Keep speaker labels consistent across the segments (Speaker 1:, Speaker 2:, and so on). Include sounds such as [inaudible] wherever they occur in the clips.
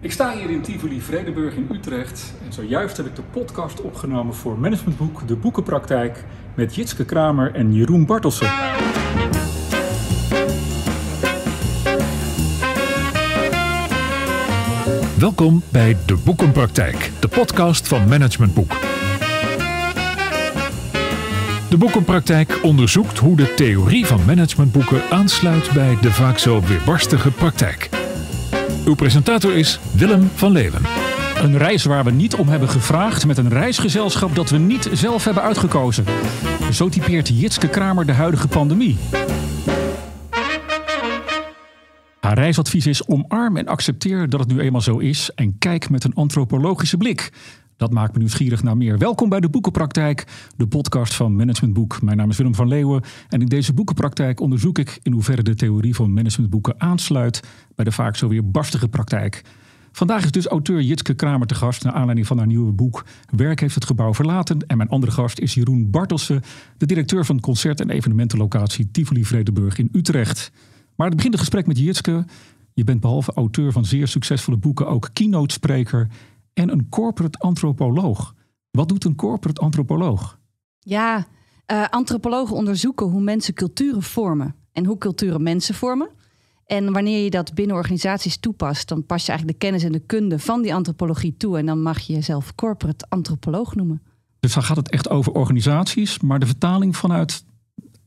Speaker 1: Ik sta hier in Tivoli Vredenburg in Utrecht en zojuist heb ik de podcast opgenomen voor Managementboek De Boekenpraktijk met Jitske Kramer en Jeroen Bartelsen. Welkom bij De Boekenpraktijk, de podcast van Managementboek. De Boekenpraktijk onderzoekt hoe de theorie van managementboeken aansluit bij de vaak zo weerbarstige praktijk. Uw presentator is Willem van Leeuwen. Een reis waar we niet om hebben gevraagd met een reisgezelschap dat we niet zelf hebben uitgekozen. Zo typeert Jitske Kramer de huidige pandemie. Haar reisadvies is omarm en accepteer dat het nu eenmaal zo is en kijk met een antropologische blik. Dat maakt me nieuwsgierig naar meer. Welkom bij de Boekenpraktijk, de podcast van Management Boek. Mijn naam is Willem van Leeuwen en in deze Boekenpraktijk onderzoek ik in hoeverre de theorie van managementboeken aansluit bij de vaak zo weer barstige praktijk. Vandaag is dus auteur Jitske Kramer te gast naar aanleiding van haar nieuwe boek Werk heeft het gebouw verlaten. En mijn andere gast is Jeroen Bartelsen, de directeur van concert- en evenementenlocatie Tivoli Vredenburg in Utrecht. Maar het begint het gesprek met Jitske. Je bent behalve auteur van zeer succesvolle boeken ook keynote spreker en een corporate antropoloog. Wat doet een corporate antropoloog?
Speaker 2: Ja, eh, antropologen onderzoeken hoe mensen culturen vormen en hoe culturen mensen vormen. En wanneer je dat binnen organisaties toepast, dan pas je eigenlijk de kennis en de kunde van die antropologie toe. En dan mag je jezelf corporate antropoloog noemen.
Speaker 1: Dus dan gaat het echt over organisaties, maar de vertaling vanuit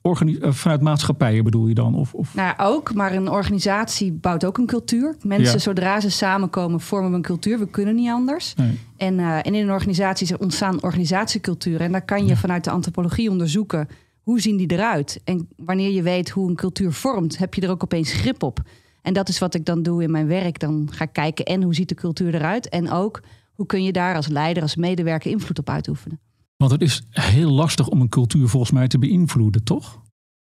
Speaker 1: eh, vanuit maatschappijen bedoel je dan? Of, of?
Speaker 2: Nou ja, ook, maar een organisatie bouwt ook een cultuur. Mensen, zodra ze samenkomen, vormen we een cultuur. We kunnen niet anders. En, eh, en, in een organisatie ontstaan organisatieculturen. En daar kan je vanuit de antropologie onderzoeken hoe zien die eruit. En wanneer je weet hoe een cultuur vormt, heb je er ook opeens grip op. En dat is wat ik dan doe in mijn werk. Dan ga ik kijken en hoe ziet de cultuur eruit? En ook hoe kun je daar als leider, als medewerker invloed op uitoefenen?
Speaker 1: Want het is heel lastig om een cultuur volgens mij te beïnvloeden, toch?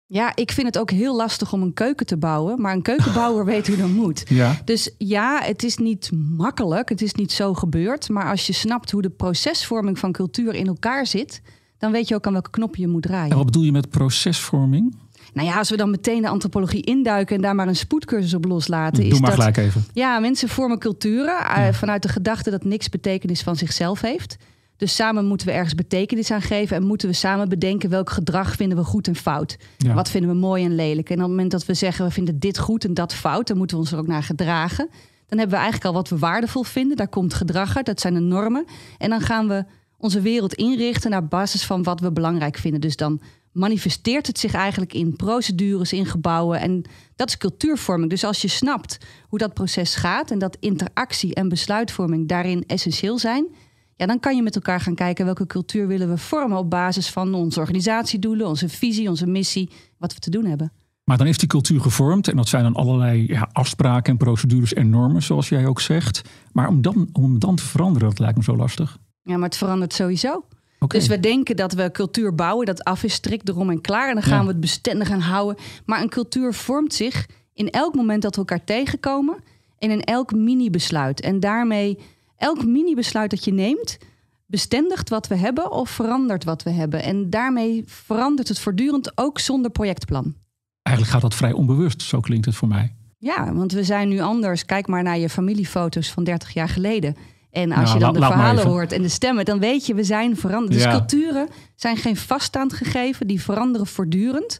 Speaker 2: Ja, ik vind het ook heel lastig om een keuken te bouwen, maar een keukenbouwer [laughs] weet hoe dat moet. Ja. Dus ja, het is niet makkelijk, het is niet zo gebeurd, maar als je snapt hoe de procesvorming van cultuur in elkaar zit, dan weet je ook aan welke knop je moet draaien. wat
Speaker 1: bedoel je met procesvorming?
Speaker 2: Nou ja, als we dan meteen de antropologie induiken en daar maar een spoedcursus op loslaten. Doe maar gelijk even. Ja, mensen vormen culturen eh, vanuit de gedachte dat niks betekenis van zichzelf heeft. Dus samen moeten we ergens betekenis aan geven en moeten we samen bedenken welk gedrag vinden we goed en fout. Wat vinden we mooi en lelijk. En op het moment dat we zeggen we vinden dit goed en dat fout, dan moeten we ons er ook naar gedragen. Dan hebben we eigenlijk al wat we waardevol vinden. Daar komt gedrag uit, dat zijn de normen. En dan gaan we onze wereld inrichten naar basis van wat we belangrijk vinden. Dus dan manifesteert het zich eigenlijk in procedures, in gebouwen. En dat is cultuurvorming. Dus als je snapt hoe dat proces gaat en dat interactie en besluitvorming daarin essentieel zijn, ja, dan kan je met elkaar gaan kijken welke cultuur willen we vormen op basis van onze organisatiedoelen, onze visie, onze missie, wat we te doen hebben.
Speaker 1: Maar dan is die cultuur gevormd en dat zijn dan allerlei ja, afspraken en procedures en normen, zoals jij ook zegt. Maar om dan, om dan te veranderen, dat lijkt me zo lastig.
Speaker 2: Ja, maar het verandert sowieso. Dus we denken dat we cultuur bouwen, dat af is strikt erom en klaar. En dan gaan we het bestendig aan houden. Maar een cultuur vormt zich in elk moment dat we elkaar tegenkomen en in elk mini-besluit. En daarmee elk mini-besluit dat je neemt, bestendigt wat we hebben of verandert wat we hebben. En daarmee verandert het voortdurend ook zonder projectplan.
Speaker 1: Eigenlijk gaat dat vrij onbewust, zo klinkt het voor mij.
Speaker 2: Ja, want we zijn nu anders. Kijk maar naar je familiefoto's van 30 jaar geleden. En als nou, je dan de verhalen hoort en de stemmen, dan weet je, we zijn veranderd. Dus culturen zijn geen vaststaand gegeven, die veranderen voortdurend.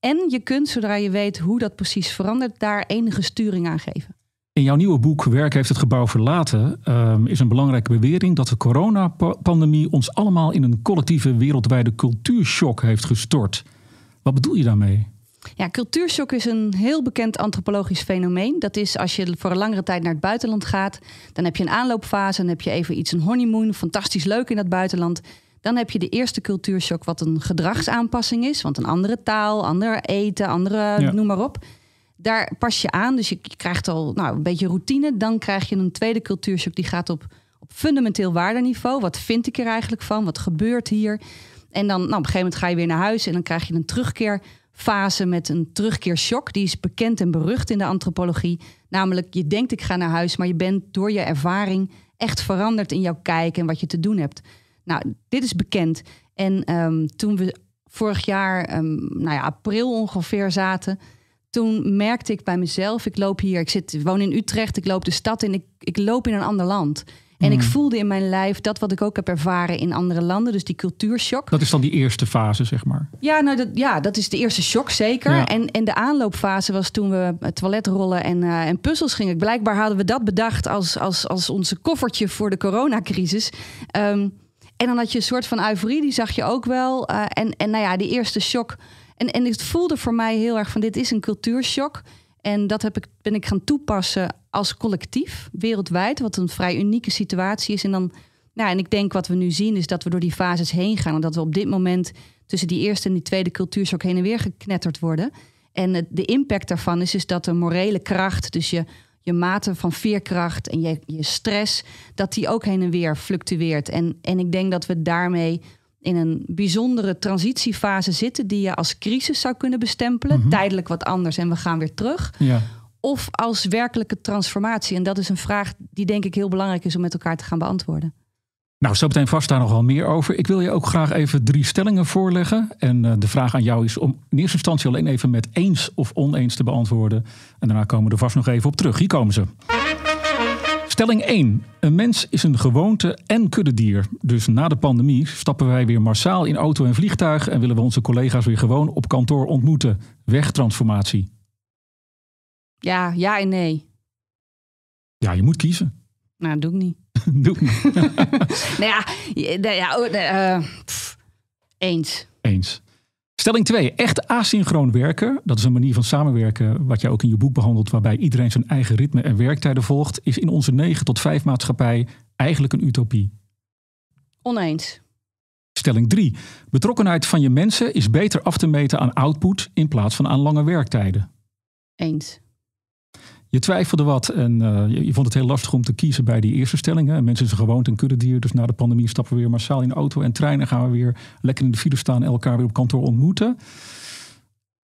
Speaker 2: En je kunt, zodra je weet hoe dat precies verandert, daar enige sturing aan geven.
Speaker 1: In jouw nieuwe boek Werk heeft het gebouw verlaten ehm, is een belangrijke bewering dat de coronapandemie ons allemaal in een collectieve wereldwijde cultuurshock heeft gestort. Wat bedoel je daarmee?
Speaker 2: Ja, cultuurshock is een heel bekend antropologisch fenomeen. Dat is als je voor een langere tijd naar het buitenland gaat, dan heb je een aanloopfase, dan heb je even iets, een honeymoon, fantastisch leuk in dat buitenland. Dan heb je de eerste cultuurshock, wat een gedragsaanpassing is, want een andere taal, ander eten, andere noem maar op. Daar pas je aan, dus je krijgt al nou, een beetje routine. Dan krijg je een tweede cultuurshock die gaat op, op fundamenteel waardeniveau. Wat vind ik er eigenlijk van? Wat gebeurt hier? En dan nou, op een gegeven moment ga je weer naar huis en dan krijg je een terugkeerfase met een terugkeershock. Die is bekend en berucht in de antropologie. Namelijk, je denkt ik ga naar huis, maar je bent door je ervaring echt veranderd in jouw kijken en wat je te doen hebt. Nou, dit is bekend. En ehm, toen we vorig jaar, ehm, nou ja, april ongeveer zaten, toen merkte ik bij mezelf, ik loop hier, ik zit, woon in Utrecht, ik loop de stad in, ik, ik loop in een ander land. En ik hmm. voelde in mijn lijf dat wat ik ook heb ervaren in andere landen. Dus die cultuurshock.
Speaker 1: Dat is dan die eerste fase, zeg maar.
Speaker 2: Ja, nou, dat, ja dat is de eerste shock zeker. En, en de aanloopfase was toen we toiletrollen en, eh, en puzzels gingen. Blijkbaar hadden we dat bedacht als, als, als onze koffertje voor de coronacrisis. Ehm, en dan had je een soort van euforie, die zag je ook wel. Eh, en, en nou ja, die eerste shock en, en het voelde voor mij heel erg van dit is een cultuurshock. En dat heb ik, ben ik gaan toepassen als collectief wereldwijd, wat een vrij unieke situatie is. En, dan, nou, en ik denk wat we nu zien is dat we door die fases heen gaan. En dat we op dit moment tussen die eerste en die tweede cultuurshock heen en weer geknetterd worden. En de impact daarvan is, is dat de morele kracht, dus je, je mate van veerkracht en je, je stress, dat die ook heen en weer fluctueert. En, en ik denk dat we daarmee in een bijzondere transitiefase zitten die je als crisis zou kunnen bestempelen. Mhm. Tijdelijk wat anders en we gaan weer terug. Ja. Of als werkelijke transformatie. En dat is een vraag die denk ik heel belangrijk is om met elkaar te gaan beantwoorden.
Speaker 1: Nou, zo meteen vast daar nog wel meer over. Ik wil je ook graag even drie stellingen voorleggen. En eh, de vraag aan jou is om in eerste instantie alleen even met eens of oneens te beantwoorden. En daarna komen we er vast nog even op terug. Hier komen ze. Stelling 1. Een mens is een gewoonte- en kuddedier. Dus na de pandemie stappen wij weer massaal in auto en vliegtuig en willen we onze collega's weer gewoon op kantoor ontmoeten. Wegtransformatie.
Speaker 2: Ja, ja en nee.
Speaker 1: Ja, je moet kiezen.
Speaker 2: Nou, doe ik niet.
Speaker 1: [laughs] doe ik niet.
Speaker 2: [laughs] nou ja, nou ja oh, nou, eh, eens.
Speaker 1: Eens. Stelling 2. Echt asynchroon werken, dat is een manier van samenwerken wat jij ook in je boek behandelt, waarbij iedereen zijn eigen ritme en werktijden volgt, is in onze 9 tot 5 maatschappij eigenlijk een utopie. Oneens. Stelling 3. Betrokkenheid van je mensen is beter af te meten aan output in plaats van aan lange werktijden. Eens. Je twijfelde wat en eh, je, vond het heel lastig om te kiezen bij die eerste stellingen. Mensen zijn gewoond een kuddedier, dus na de pandemie stappen we weer massaal in de auto en treinen. Gaan we weer lekker in de file staan en elkaar weer op kantoor ontmoeten.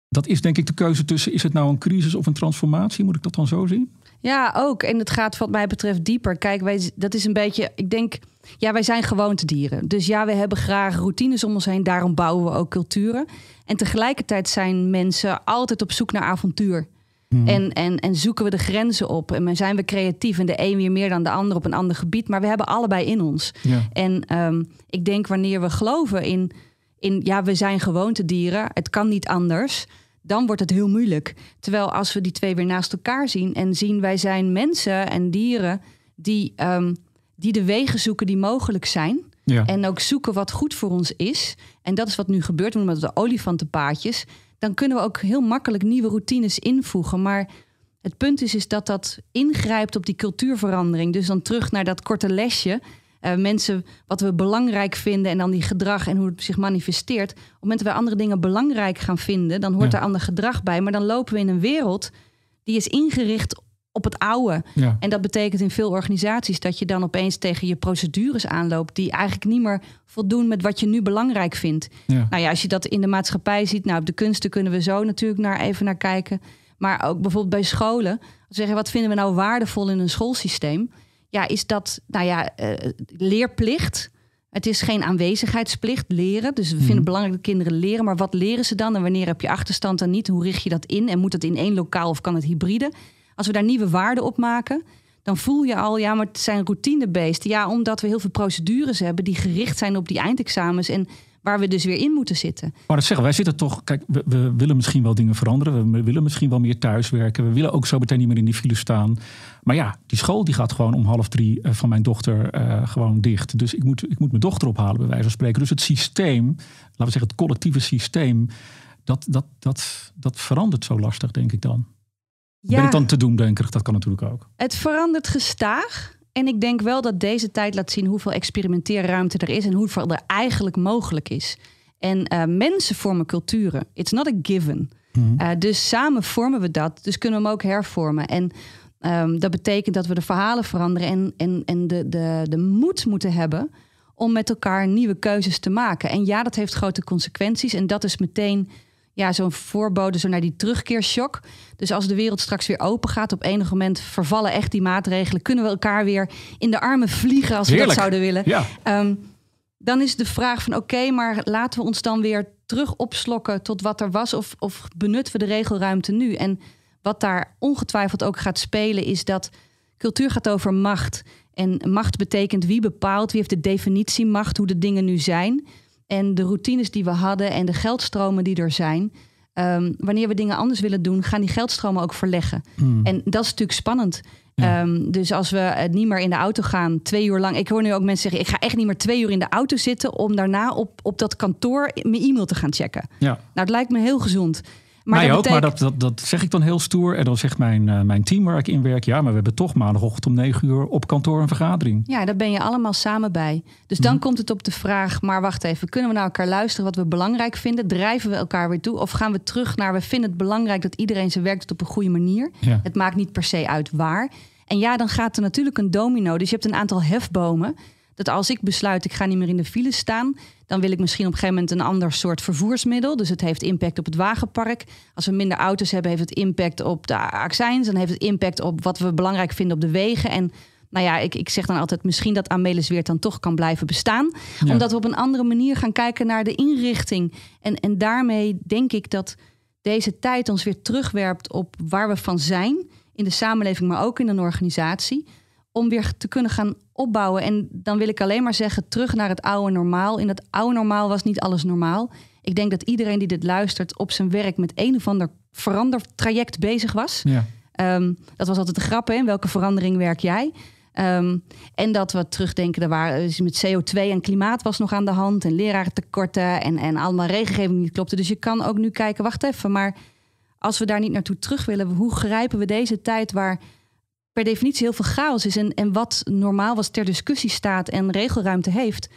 Speaker 1: Dat is denk ik de keuze tussen, is het nou een crisis of een transformatie? Moet ik dat dan zo zien?
Speaker 2: Ja, ook. En het gaat wat mij betreft dieper. Kijk, wij, dat is een beetje, ik denk, ja, wij zijn gewoontedieren. Dus ja, we hebben graag routines om ons heen. Daarom bouwen we ook culturen. En tegelijkertijd zijn mensen altijd op zoek naar avontuur. Hmm. En, en, en zoeken we de grenzen op. En zijn we creatief en de een weer meer dan de ander op een ander gebied. Maar we hebben allebei in ons. En ehm, ik denk wanneer we geloven in, in, ja, we zijn gewoontedieren. Het kan niet anders dan wordt het heel moeilijk. Terwijl als we die twee weer naast elkaar zien en zien wij zijn mensen en dieren die, ehm, die de wegen zoeken die mogelijk zijn. En ook zoeken wat goed voor ons is. En dat is wat nu gebeurt met de olifantenpaadjes dan kunnen we ook heel makkelijk nieuwe routines invoegen. Maar het punt is, is dat dat ingrijpt op die cultuurverandering. Dus dan terug naar dat korte lesje. Eh, mensen wat we belangrijk vinden en dan die gedrag en hoe het zich manifesteert. Op het moment dat wij andere dingen belangrijk gaan vinden, dan hoort daar er ander gedrag bij. Maar dan lopen we in een wereld die is ingericht op het oude. En dat betekent in veel organisaties dat je dan opeens tegen je procedures aanloopt die eigenlijk niet meer voldoen met wat je nu belangrijk vindt. Nou ja, als je dat in de maatschappij ziet, nou op de kunsten kunnen we zo natuurlijk naar even naar kijken. Maar ook bijvoorbeeld bij scholen. Zeggen wat vinden we nou waardevol in een schoolsysteem? Ja, is dat nou ja, eh, leerplicht? Het is geen aanwezigheidsplicht leren. Dus we vinden mhm. het belangrijk dat kinderen leren. Maar wat leren ze dan? En wanneer heb je achterstand dan niet? Hoe richt je dat in? En moet dat in één lokaal of kan het hybride? Als we daar nieuwe waarden op maken, dan voel je al, ja, maar het zijn routinebeesten. Ja, omdat we heel veel procedures hebben die gericht zijn op die eindexamens. En waar we dus weer in moeten zitten.
Speaker 1: Maar dat zeggen, wij zitten toch, kijk, we, willen misschien wel dingen veranderen. We willen misschien wel meer thuiswerken. We willen ook zo meteen niet meer in die file staan. Maar ja, die school die gaat gewoon om half drie eh, van mijn dochter eh, gewoon dicht. Dus ik moet, ik moet mijn dochter ophalen, bij wijze van spreken. Dus het systeem, laten we zeggen, het collectieve systeem. Dat, dat, dat, dat verandert zo lastig, denk ik dan ja, ben ik dan te doen, denk ik. Dat kan natuurlijk ook.
Speaker 2: Het verandert gestaag. En ik denk wel dat deze tijd laat zien hoeveel experimenteerruimte er is en hoeveel er eigenlijk mogelijk is. En eh, mensen vormen culturen. It's not a given. Mhm. Eh, dus samen vormen we dat. Dus kunnen we hem ook hervormen. En ehm, dat betekent dat we de verhalen veranderen en, en, en de, de, de moed moeten hebben om met elkaar nieuwe keuzes te maken. En ja, dat heeft grote consequenties. En dat is meteen ja, zo'n voorbode zo naar die terugkeershock. Dus als de wereld straks weer open gaat, op enig moment vervallen echt die maatregelen. Kunnen we elkaar weer in de armen vliegen als we dat zouden willen. Ehm, dan is de vraag van oké, maar laten we ons dan weer terug opslokken tot wat er was. Of, of benutten we de regelruimte nu? En wat daar ongetwijfeld ook gaat spelen, is dat cultuur gaat over macht. En macht betekent wie bepaalt, wie heeft de definitie macht, hoe de dingen nu zijn en de routines die we hadden en de geldstromen die er zijn. Ehm, wanneer we dingen anders willen doen, gaan die geldstromen ook verleggen. Hmm. En dat is natuurlijk spannend. Ehm, dus als we eh, niet meer in de auto gaan, twee uur lang. Ik hoor nu ook mensen zeggen: ik ga echt niet meer twee uur in de auto zitten om daarna op, op dat kantoor mijn e-mail te gaan checken. Ja. Nou, het lijkt me heel gezond. Maar Mij ook, maar
Speaker 1: dat, dat, dat zeg ik dan heel stoer. En dan zegt mijn, eh, mijn team waar ik in werk... ja, maar we hebben toch maandagochtend om negen uur op kantoor een vergadering.
Speaker 2: Ja, daar ben je allemaal samen bij. Dus dan mhm. komt het op de vraag, maar wacht even... kunnen we naar nou elkaar luisteren wat we belangrijk vinden? Drijven we elkaar weer toe? Of gaan we terug naar, we vinden het belangrijk... dat iedereen zijn werk doet op een goede manier? Ja. Het maakt niet per se uit waar. En ja, dan gaat er natuurlijk een domino. Dus je hebt een aantal hefbomen dat als ik besluit, ik ga niet meer in de file staan, dan wil ik misschien op een gegeven moment een ander soort vervoersmiddel. Dus het heeft impact op het wagenpark. Als we minder auto's hebben, heeft het impact op de accijns. Dan heeft het impact op wat we belangrijk vinden op de wegen. En nou ja, ik, ik zeg dan altijd misschien dat Amelis dan toch kan blijven bestaan. Omdat we op een andere manier gaan kijken naar de inrichting. En, en daarmee denk ik dat deze tijd ons weer terugwerpt op waar we van zijn. In de samenleving, maar ook in een organisatie om weer te kunnen gaan opbouwen. En dan wil ik alleen maar zeggen, terug naar het oude normaal. In dat oude normaal was niet alles normaal. Ik denk dat iedereen die dit luistert op zijn werk met een of ander verandertraject bezig was. Ja. Ehm, dat was altijd de grap, hè? welke verandering werk jij? Ehm, en dat we terugdenken, er waren, dus met CO2 en klimaat was nog aan de hand. En tekorten en, en allemaal regelgeving die niet klopte. Dus je kan ook nu kijken, wacht even, maar als we daar niet naartoe terug willen... hoe grijpen we deze tijd waar per definitie heel veel chaos is en, en wat normaal was ter discussie staat en regelruimte heeft,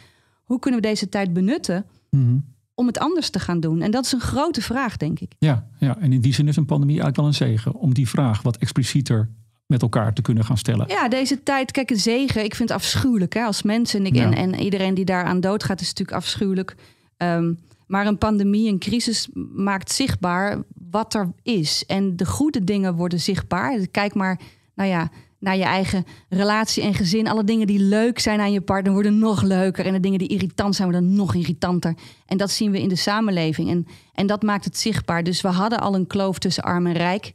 Speaker 2: hoe kunnen we deze tijd benutten mhm. om het anders te gaan doen? En dat is een grote vraag, denk ik.
Speaker 1: Ja, ja, en in die zin is een pandemie uit wel een zegen om die vraag wat explicieter met elkaar te kunnen gaan stellen.
Speaker 2: Ja, deze tijd, kijk, een zegen, ik vind het afschuwelijk hè, als mensen en, ik, en, iedereen die daaraan doodgaat, is natuurlijk afschuwelijk. Ehm, maar een pandemie, een crisis maakt zichtbaar wat er is. En de goede dingen worden zichtbaar. Kijk maar nou ja, naar je eigen relatie en gezin. Alle dingen die leuk zijn aan je partner worden nog leuker. En de dingen die irritant zijn worden nog irritanter. En dat zien we in de samenleving. En, en dat maakt het zichtbaar. Dus we hadden al een kloof tussen arm en rijk.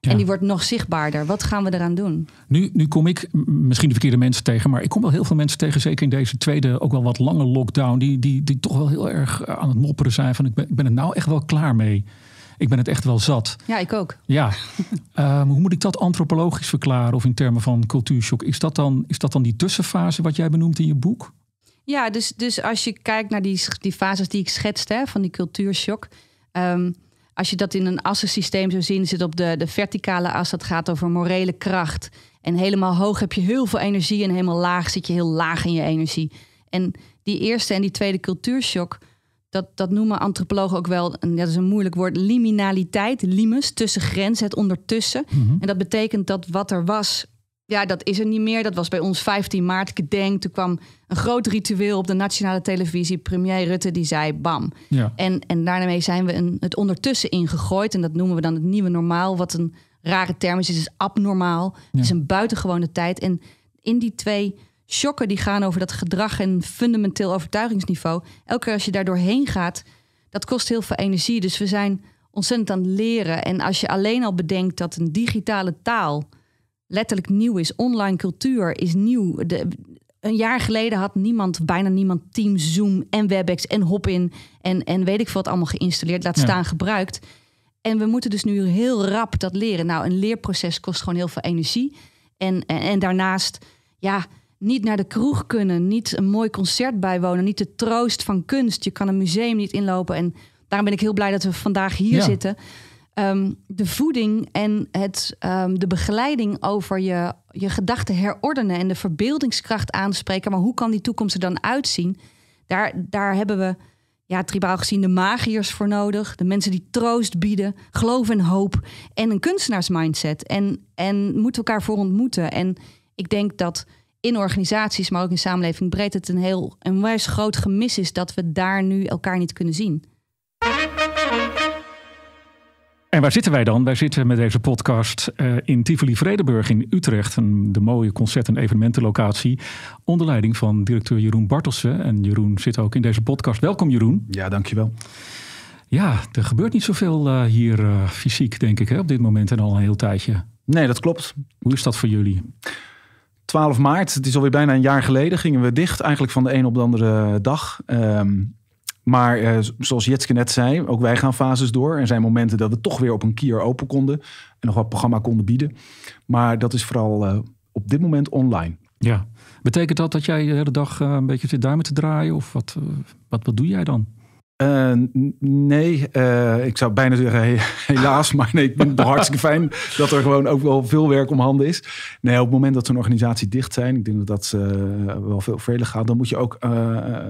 Speaker 2: En die wordt nog zichtbaarder. Wat gaan we eraan doen?
Speaker 1: Nu, nu kom ik misschien de verkeerde mensen tegen, maar ik kom wel heel veel mensen tegen, zeker in deze tweede, ook wel wat lange lockdown, die, die, die toch wel heel erg eh, aan het mopperen zijn van ik ben, ik ben er nou echt wel klaar mee ik ben het echt wel zat. Ja, ik ook. Ja. [laughs] Ehm, hoe moet ik dat antropologisch verklaren of in termen van cultuurshock? Is dat dan, is dat dan die tussenfase wat jij benoemt in je boek?
Speaker 2: Ja, dus, dus als je kijkt naar die, die fases die ik schetste van die cultuurshock. Um, als je dat in een assensysteem zou zien, zit op de, de verticale as, dat gaat over morele kracht. En helemaal hoog heb je heel veel energie en helemaal laag zit je heel laag in je energie. En die eerste en die tweede cultuurshock dat, dat noemen antropologen ook wel, en dat is een moeilijk woord, liminaliteit, limus, tussen grens, het ondertussen. Mhm. En dat betekent dat wat er was, ja, dat is er niet meer. Dat was bij ons 15 maart gedenkt. Toen kwam een groot ritueel op de nationale televisie. Premier Rutte die zei bam. En, daarmee zijn we het ondertussen ingegooid. En dat noemen we dan het nieuwe normaal. Wat een rare term is. is abnormaal. Het is een buitengewone tijd. En in die twee shocken die gaan over dat gedrag en fundamenteel overtuigingsniveau. Elke keer als je daar doorheen gaat, dat kost heel veel energie. Dus we zijn ontzettend aan het leren. En als je alleen al bedenkt dat een digitale taal letterlijk nieuw is, online cultuur is nieuw. een jaar geleden had niemand, bijna niemand, Teams, Zoom en WebEx en Hopin en, en weet ik veel wat allemaal geïnstalleerd, laat staan gebruikt. En we moeten dus nu heel rap dat leren. Nou, een leerproces kost gewoon heel veel energie. en, en daarnaast, ja, niet naar de kroeg kunnen, niet een mooi concert bijwonen, niet de troost van kunst. Je kan een museum niet inlopen. En daarom ben ik heel blij dat we vandaag hier zitten. Ehm, de voeding en het, ehm, de begeleiding over je, je gedachten herordenen en de verbeeldingskracht aanspreken. Maar hoe kan die toekomst er dan uitzien? Daar, daar hebben we ja, tribaal gezien de magiërs voor nodig. De mensen die troost bieden, geloof en hoop. En een kunstenaarsmindset. En, en moeten elkaar voor ontmoeten. En ik denk dat in organisaties, maar ook in samenleving breed, het een heel een wijs groot gemis is dat we daar nu elkaar niet kunnen zien.
Speaker 1: En waar zitten wij dan? Wij zitten met deze podcast eh, in Tivoli Vredeburg in Utrecht. Een, de mooie concert- en evenementenlocatie. Onder leiding van directeur Jeroen Bartelsen. En Jeroen zit ook in deze podcast. Welkom Jeroen.
Speaker 3: Ja, dankjewel.
Speaker 1: Ja, er gebeurt niet zoveel eh, hier eh, fysiek, denk ik, hè, op dit moment en al een heel tijdje.
Speaker 3: Nee, dat klopt.
Speaker 1: Hoe is dat voor jullie? 12 maart, het is
Speaker 3: alweer bijna een jaar geleden, gingen we dicht. Eigenlijk van de een op de andere dag. Ehm, maar eh, zoals Jetske net zei, ook wij gaan fases door. Er zijn momenten dat we toch weer op een kier open konden. En nog wat programma konden bieden. Maar dat is vooral eh, op dit moment online.
Speaker 1: Ja. Betekent dat dat jij de hele dag eh, een beetje zit duimen te draaien? Of wat, wat, wat doe jij dan?
Speaker 3: Eh, nee, eh, ik zou bijna zeggen helaas, maar nee, ik vind het hartstikke fijn dat er gewoon ook wel veel werk om handen is. Nee, op het moment dat zo'n organisatie dicht zijn, ik denk dat dat eh, wel veel verder gaat, dan moet, je ook,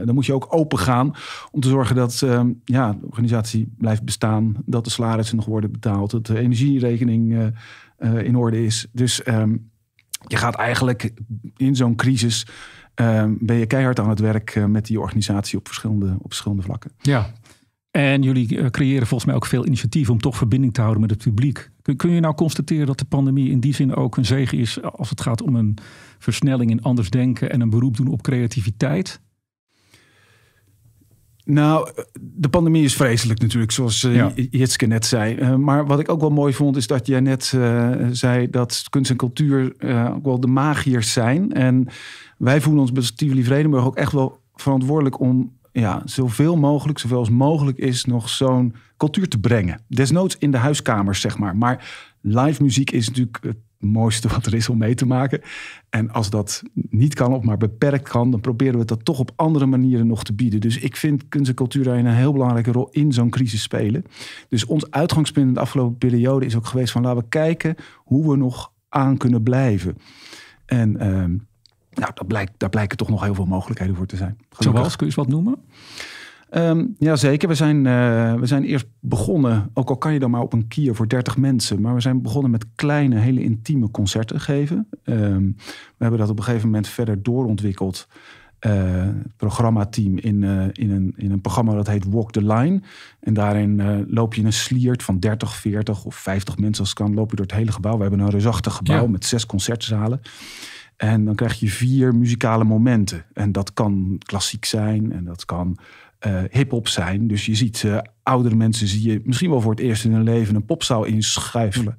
Speaker 3: dan moet je ook open gaan om te zorgen dat ehm, ja, de organisatie blijft bestaan, dat de salarissen nog worden betaald, dat de energierekening in orde is. Dus ehm, je gaat eigenlijk in zo'n crisis Ehm, ben je keihard aan het werk eh, met die organisatie op verschillende, op verschillende vlakken.
Speaker 1: Ja, en jullie eh, creëren volgens mij ook veel initiatieven om toch verbinding te houden met het publiek. Kun je nou constateren dat de pandemie in die zin ook een zegen is eh, als het gaat om een versnelling in anders denken en een beroep doen op creativiteit? Nou,
Speaker 3: de pandemie is vreselijk natuurlijk, zoals eh, Jitske net zei. Eh, maar wat ik ook wel mooi vond, is dat jij net eh, zei dat kunst en cultuur ook wel de magiërs zijn. En wij voelen ons bij Tivoli Vredenburg ook echt wel verantwoordelijk om ja, zoveel mogelijk, zoveel als mogelijk is, nog zo'n cultuur te brengen. Desnoods in de huiskamers, zeg maar. Maar live muziek is natuurlijk het mooiste wat er is om mee te maken. En als dat niet kan of maar beperkt kan, dan proberen we dat toch op andere manieren nog te bieden. Dus ik vind kunst en cultuur daarin een heel belangrijke rol in zo'n crisis spelen. Dus ons uitgangspunt in de afgelopen periode is ook geweest van laten we kijken hoe we nog aan kunnen blijven. En ehm, nou, daar, blijkt, daar blijken toch nog heel veel mogelijkheden voor te zijn. Gelukkig. Zoals, kun je eens wat noemen? Um, ehm, ja, zeker. We zijn, eh, we zijn eerst begonnen, ook al kan je dan maar op een kier voor 30 mensen, maar we zijn begonnen met kleine, hele intieme concerten geven. Ehm, we hebben dat op een gegeven moment verder doorontwikkeld. Uh, programmateam in, eh, in, een, in een programma dat heet Walk the Line. En daarin loop je een sliert van 30, 40 of 50 mensen als het kan. Loop je door het hele gebouw. We hebben een reusachtig gebouw met zes concertzalen. En dan krijg je vier muzikale momenten. En dat kan klassiek zijn en dat kan uh, hip-hop zijn. Dus je ziet uh, oudere mensen, zie je misschien wel voor het eerst in hun leven een popzaal inschuifelen.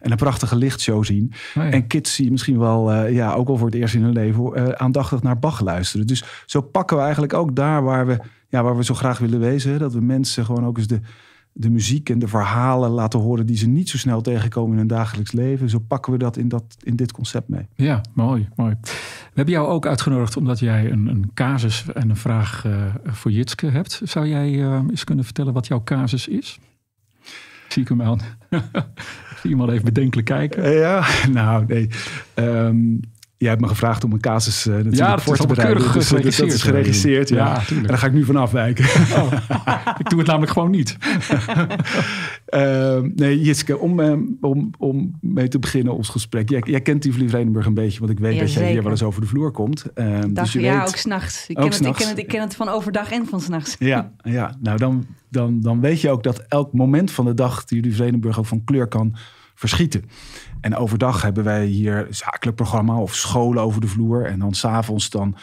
Speaker 3: En een prachtige lichtshow zien. Oh en kids zie je misschien wel, eh, ja, ook wel voor het eerst in hun leven, aandachtig naar Bach luisteren. Dus zo pakken we eigenlijk ook daar waar we, ja, waar we zo graag willen wezen. Dat we mensen gewoon ook eens de de muziek en de verhalen laten horen die ze niet zo snel tegenkomen in hun dagelijks leven. Zo pakken we dat in, dat, in dit concept mee.
Speaker 1: Ja, mooi, mooi. We hebben jou ook uitgenodigd omdat jij een, een casus en een vraag eh, voor Jitske hebt. Zou jij eh, eens kunnen vertellen wat jouw casus is? Zie ik hem aan. [laughs] Zie
Speaker 3: iemand even bedenkelijk kijken. Ja, [laughs] nou nee. Ehm, Jij hebt me gevraagd om een casus uh, natuurlijk ja, voor te bereiden. Dus, eh, dus, dat is geregisseerd. Ja, en daar ga ik nu van afwijken. Oh.
Speaker 1: [laughs] ik doe het namelijk gewoon niet.
Speaker 3: uh, [laughs] nee, Jitske, om, ehm, om, om mee te beginnen ons gesprek. Jij, jij kent Tivoli Vredenburg een beetje, want ik weet dat jij hier wel eens over de vloer komt. Ehm, dus je ja, weet... ook s'nachts. Ik, ken ook het, ik, ken het,
Speaker 2: ik ken het van overdag en van s'nachts.
Speaker 3: Ja, ja, nou dan, dan, dan weet je ook dat elk moment van de dag die Vredenburg ook van kleur kan verschieten. En overdag hebben wij hier zakelijk programma of scholen over de vloer. En dan s'avonds dan,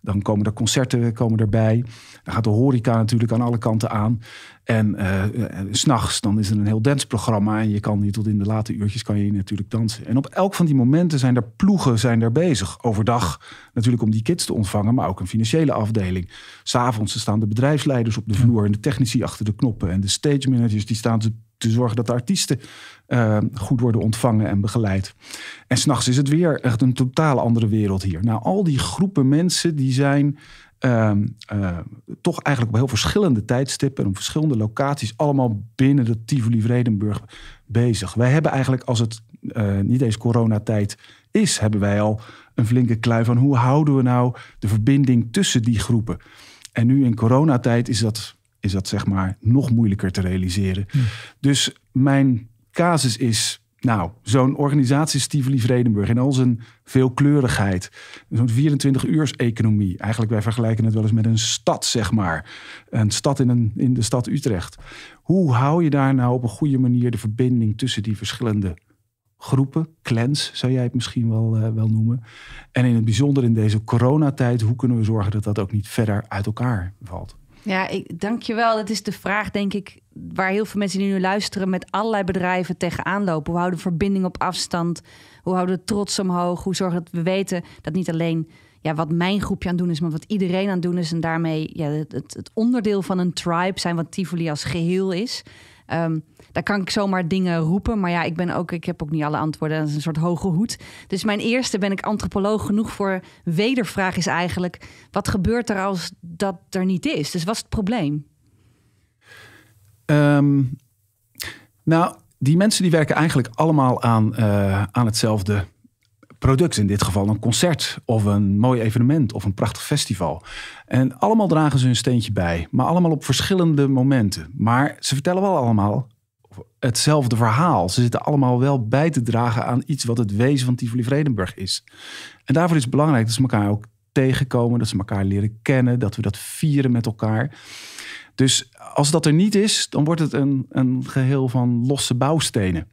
Speaker 3: dan komen er concerten komen erbij. Dan gaat de horeca natuurlijk aan alle kanten aan. En uh, s'nachts dan is er een heel dansprogramma. En je kan hier tot in de late uurtjes kan je natuurlijk dansen. En op elk van die momenten zijn er ploegen zijn er bezig. Overdag natuurlijk om die kids te ontvangen, maar ook een financiële afdeling. S'avonds staan de bedrijfsleiders op de vloer en de technici achter de knoppen. En de stage managers die staan te, te zorgen dat de artiesten eh, goed worden ontvangen en begeleid. En s'nachts is het weer echt een totaal andere wereld hier. Nou, al die groepen mensen die zijn ehm, eh, toch eigenlijk op heel verschillende tijdstippen en op verschillende locaties, allemaal binnen de Tivoli-Vredenburg bezig. Wij hebben eigenlijk, als het eh, niet eens coronatijd is, hebben wij al een flinke klui van hoe houden we nou de verbinding tussen die groepen. En nu in coronatijd is dat, is dat zeg maar nog moeilijker te realiseren. Hm. Dus mijn casus is. Nou, zo'n organisatie als Vredenburg in al zijn veelkleurigheid, zo'n 24-uurs-economie. Eigenlijk, wij vergelijken het wel eens met een stad, zeg maar. Een stad in, een, in de stad Utrecht. Hoe hou je daar nou op een goede manier de verbinding tussen die verschillende groepen, clans zou jij het misschien wel, eh, wel noemen. En in het bijzonder in deze coronatijd, hoe kunnen we zorgen dat dat ook niet verder uit elkaar valt?
Speaker 2: Ja, ik, dankjewel. Dat is de vraag, denk ik, waar heel veel mensen die nu luisteren met allerlei bedrijven tegenaan lopen. Hoe houden we verbinding op afstand? Hoe houden we trots omhoog? Hoe zorgen dat we weten dat niet alleen ja, wat mijn groepje aan het doen is, maar wat iedereen aan het doen is. En daarmee ja, het, het onderdeel van een tribe zijn wat Tivoli als geheel is. Ehm, daar kan ik zomaar dingen roepen. Maar ja, ik, ben ook, ik heb ook niet alle antwoorden. Dat is een soort hoge hoed. Dus mijn eerste ben ik antropoloog genoeg voor wedervraag is eigenlijk... wat gebeurt er als dat er niet is? Dus wat is het probleem?
Speaker 3: Ehm, nou, die mensen die werken eigenlijk allemaal aan, eh, aan hetzelfde product. In dit geval een concert of een mooi evenement of een prachtig festival. En allemaal dragen ze hun steentje bij, maar allemaal op verschillende momenten. Maar ze vertellen wel allemaal hetzelfde verhaal. Ze zitten allemaal wel bij te dragen aan iets wat het wezen van Tivoli Vredenburg is. En daarvoor is het belangrijk dat ze elkaar ook tegenkomen, dat ze elkaar leren kennen, dat we dat vieren met elkaar. Dus als dat er niet is, dan wordt het een, een geheel van losse bouwstenen.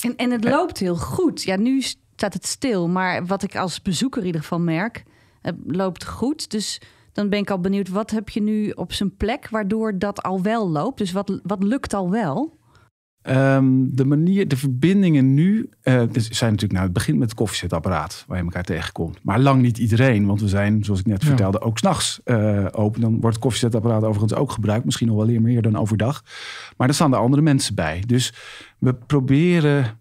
Speaker 2: En, en het loopt heel goed. Ja, nu staat het stil, maar wat ik als bezoeker in ieder geval merk, het loopt goed. Dus dan ben ik al benieuwd, wat heb je nu op zijn plek waardoor dat al wel loopt? Dus wat, wat lukt al wel?
Speaker 3: Ehm, de manier, de verbindingen nu. dus zijn natuurlijk, nou, het begint met het koffiezetapparaat waar je elkaar tegenkomt. Maar lang niet iedereen, want we zijn, zoals ik net vertelde, ook s'nachts uh, open. Dan wordt het koffiezetapparaat overigens ook gebruikt, misschien nog wel meer dan overdag. Maar daar staan de andere mensen bij. Dus we proberen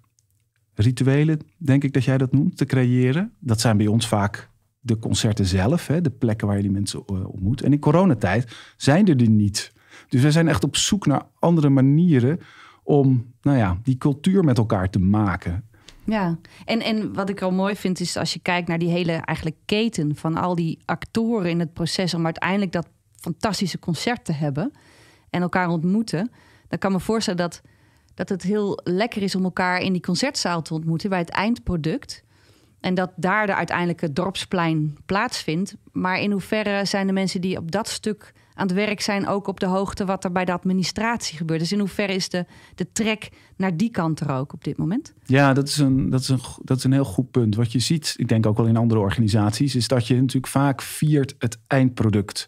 Speaker 3: rituelen, denk ik dat jij dat noemt, te creëren. Dat zijn bij ons vaak de concerten zelf, hè, de plekken waar je die mensen eh, ontmoet. En in coronatijd zijn er die niet. Dus we zijn echt op zoek naar andere manieren om nou ja, die cultuur met elkaar te maken.
Speaker 2: Ja, en, en wat ik al mooi vind is als je kijkt naar die hele eigenlijk keten van al die actoren in het proces om uiteindelijk dat fantastische concert te hebben en elkaar ontmoeten, dan kan me voorstellen dat, dat het heel lekker is om elkaar in die concertzaal te ontmoeten bij het eindproduct. En dat daar de uiteindelijke dorpsplein plaatsvindt. Maar in hoeverre zijn de mensen die op dat stuk aan het werk zijn, ook op de hoogte wat er bij de administratie gebeurt. Dus in hoeverre is de, de trek naar die kant er ook op dit moment?
Speaker 3: Ja, dat is, een, dat, is een, dat is een heel goed punt. Wat je ziet, ik denk ook wel in andere organisaties, is dat je natuurlijk vaak viert het eindproduct.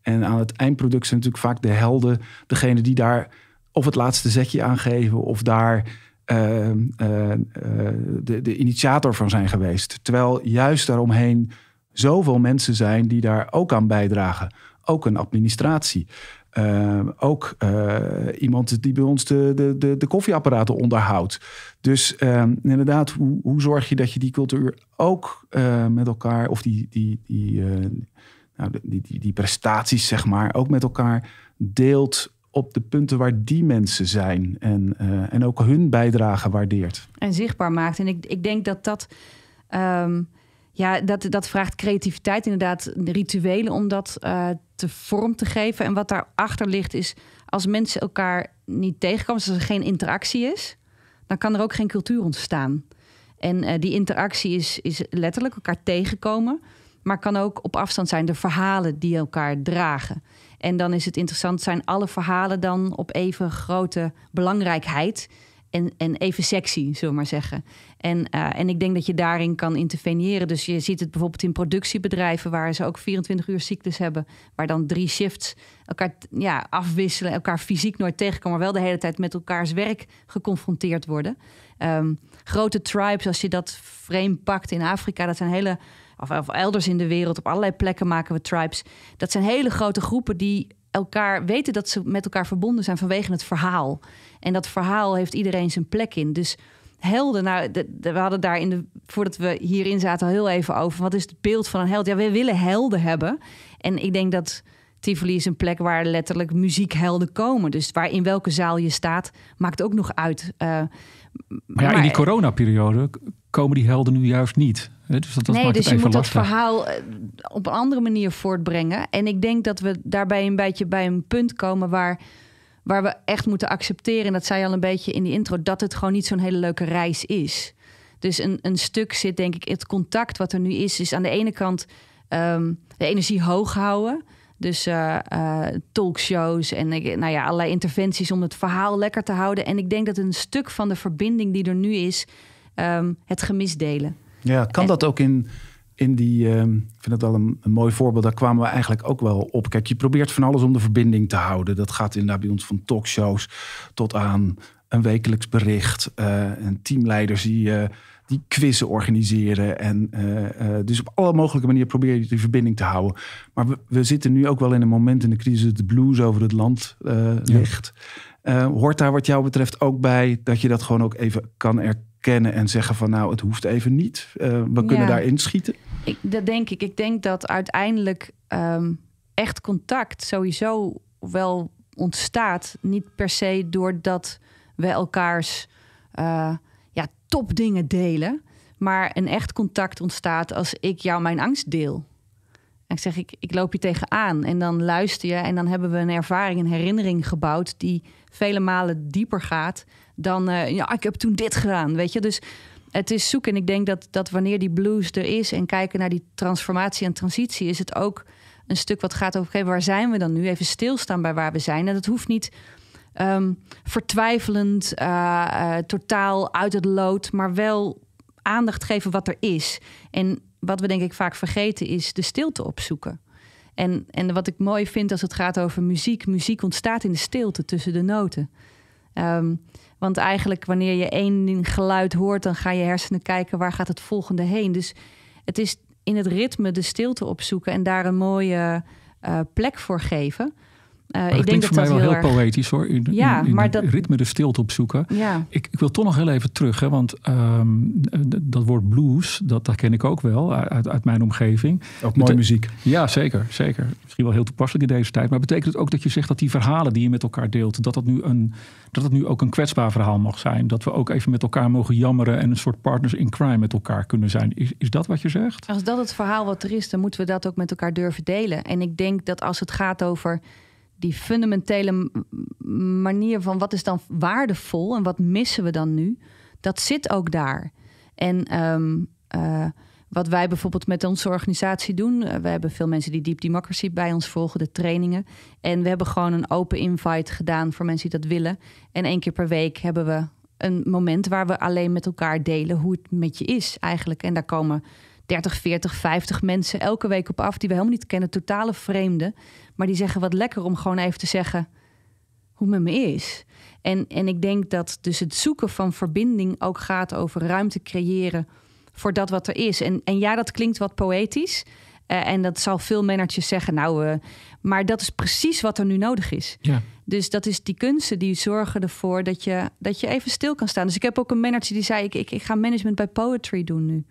Speaker 3: En aan het eindproduct zijn natuurlijk vaak de helden, degene die daar of het laatste zetje geven, of daar ehm, eh, eh, de, de initiator van zijn geweest. Terwijl juist daaromheen zoveel mensen zijn die daar ook aan bijdragen ook een administratie. Eh, ook eh, iemand die bij ons de, de, de, de koffieapparaten onderhoudt. Dus ehm, inderdaad, hoe, hoe zorg je dat je die cultuur ook eh, met elkaar, of die, die, die, nou, die, die, die prestaties, zeg maar, ook met elkaar deelt op de punten waar die mensen zijn. En, en ook hun bijdrage waardeert.
Speaker 2: En zichtbaar maakt. En ik, ik denk dat dat. Ehm, ja, dat, dat vraagt creativiteit, inderdaad, rituelen om dat te vorm te geven. En wat daarachter ligt is, als mensen elkaar niet tegenkomen, als er geen interactie is, dan kan er ook geen cultuur ontstaan. En eh, die interactie is, is letterlijk elkaar tegenkomen, maar kan ook op afstand zijn de verhalen die elkaar dragen. En dan is het interessant, zijn alle verhalen dan op even grote belangrijkheid? en, even sexy, zullen we maar zeggen. En, eh, en ik denk dat je daarin kan interveneren. Dus je ziet het bijvoorbeeld in productiebedrijven waar ze ook 24 uur ziektes hebben, waar dan drie shifts elkaar ja, afwisselen, elkaar fysiek nooit tegenkomen, maar wel de hele tijd met elkaars werk geconfronteerd worden. Ehm, grote tribes, als je dat frame pakt in Afrika, dat zijn hele. of elders in de wereld, op allerlei plekken maken we tribes. Dat zijn hele grote groepen die elkaar weten dat ze met elkaar verbonden zijn vanwege het verhaal. En dat verhaal heeft iedereen zijn plek in. Dus helden, nou, we hadden daar in de, voordat we hierin zaten al heel even over. Wat is het beeld van een held? Ja, we willen helden hebben. En ik denk dat Tivoli is een plek waar letterlijk muziekhelden komen. Dus waar in welke zaal je staat, maakt ook nog uit. Eh, maar ja, in die
Speaker 1: coronaperiode komen die helden nu juist niet. Dus dat, dat nee, dus je moet dat verhaal
Speaker 2: eh, op een andere manier voortbrengen. En ik denk dat we daarbij een beetje bij een punt komen waar, waar we echt moeten accepteren, en dat zei je al een beetje in die intro, dat het gewoon niet zo'n hele leuke reis is. Dus een, een stuk zit, denk ik, het contact wat er nu is, is aan de ene kant ehm, de energie hoog houden. Dus eh, eh, talkshows en eh, nou ja, allerlei interventies om het verhaal lekker te houden. En ik denk dat een stuk van de verbinding die er nu is, ehm, het gemis delen.
Speaker 3: Ja, kan dat ook in, in die. Ehm, ik vind dat al een, mooi voorbeeld. Daar kwamen we eigenlijk ook wel op. Kijk, je probeert van alles om de verbinding te houden. Dat gaat inderdaad bij ons van talkshows tot aan een wekelijks bericht. Uh, en teamleiders die die quizzen organiseren. En eh, eh, dus op alle mogelijke manieren proberen je die verbinding te houden. Maar we, we, zitten nu ook wel in een moment in de crisis dat de blues over het land eh, ligt. hoort daar wat jou betreft ook bij dat je dat gewoon ook even kan erkennen en zeggen van nou, het hoeft even niet. we kunnen daar inschieten.
Speaker 2: Ik, dat denk ik. Ik denk dat uiteindelijk ehm, echt contact sowieso wel ontstaat. Niet per se doordat we elkaars ja, top dingen delen. Maar een echt contact ontstaat als ik jou mijn angst deel. En ik zeg, ik, ik loop je tegenaan. En dan luister je. En dan hebben we een ervaring, een herinnering gebouwd. die vele malen dieper gaat dan. Eh, ja, ik heb toen dit gedaan. Weet je, dus het is zoeken. En ik denk dat, dat wanneer die blues er is. en kijken naar die transformatie en transitie. is het ook een stuk wat gaat over. waar zijn we dan nu? Even stilstaan bij waar we zijn. En dat hoeft niet Ehm, vertwijfelend, eh, eh, totaal uit het lood, maar wel aandacht geven wat er is. En wat we denk ik vaak vergeten is de stilte opzoeken. En, en wat ik mooi vind als het gaat over muziek, muziek ontstaat in de stilte tussen de noten. Ehm, want eigenlijk wanneer je één geluid hoort, dan gaan je hersenen kijken waar gaat het volgende heen. Dus het is in het ritme de stilte opzoeken en daar een mooie eh, plek voor geven. Uh, ik denk dat dat heel, heel
Speaker 1: poëtisch hoor. ja, maar dat... ritme de stilte opzoeken. Ja. Ik, ik, wil toch nog heel even terug, hè, want ehm, eh, dat woord blues, dat, dat ken ik ook wel uit, uit mijn omgeving. Ook mooie muziek. Ja, zeker, zeker. Misschien wel heel toepasselijk in deze tijd. Maar betekent het ook dat je zegt dat die verhalen die je met elkaar deelt, dat dat nu, een, dat dat nu ook een kwetsbaar verhaal mag zijn? Dat we ook even met elkaar mogen jammeren en een soort partners in crime met elkaar kunnen zijn. Is, is dat wat je zegt?
Speaker 2: Als dat het verhaal wat er is, dan moeten we dat ook met elkaar durven delen. En ik denk dat als het gaat over die fundamentele manier van wat is dan waardevol en wat missen we dan nu, dat zit ook daar. En ehm, eh, wat wij bijvoorbeeld met onze organisatie doen, eh, we hebben veel mensen die Deep Democracy bij ons volgen, de trainingen. En we hebben gewoon een open invite gedaan voor mensen die dat willen. En één keer per week hebben we een moment waar we alleen met elkaar delen hoe het met je is eigenlijk. En daar komen 30, 40, 50 mensen elke week op af die we helemaal niet kennen, totale vreemden. Maar die zeggen wat lekker om gewoon even te zeggen hoe het met me is. En, en ik denk dat dus het zoeken van verbinding ook gaat over ruimte creëren voor dat wat er is. En, en ja, dat klinkt wat poëtisch. Eh, en dat zal veel managers zeggen, nou, eh, maar dat is precies wat er nu nodig is. Ja. Dus dat is die kunsten die zorgen ervoor dat je, dat je even stil kan staan. Dus ik heb ook een manager die zei, ik, ik, ik ga management bij poetry doen nu.